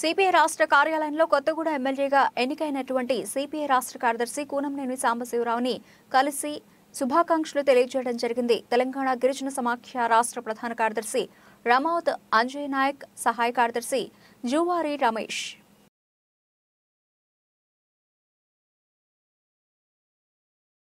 CPI రాష్ట్ర కార్యాలయంలో కొత్తగూడ ఎమ్మెల్యేగా ఎన్నికైనటువంటి సిపిఐ రాష్ట్ర కార్యదర్శి కూనంనేని సాంబశివరావుని కలిసి శుభాకాంక్షలు తెలియజేయడం జరిగింది తెలంగాణ గిరిజన సమాఖ్య రాష్ట్ర ప్రధాన కార్యదర్శి రమావత్ అంజయ్ నాయక్ సహాయ కార్యదర్శి జువారి రమేష్